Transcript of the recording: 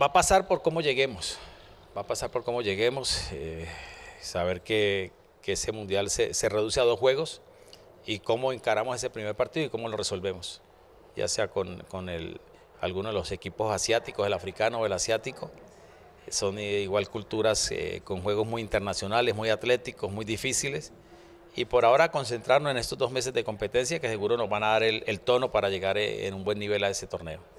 Va a pasar por cómo lleguemos, va a pasar por cómo lleguemos, eh, saber que, ese mundial se, reduce a dos juegos y cómo encaramos ese primer partido y cómo lo resolvemos, ya sea con, con alguno de los equipos asiáticos, el africano o el asiático. Son eh, igual culturas eh, con juegos muy internacionales, muy atléticos, muy difíciles y por ahora concentrarnos en estos dos meses de competencia que seguro nos van a dar el, tono para llegar eh, en un buen nivel a ese torneo.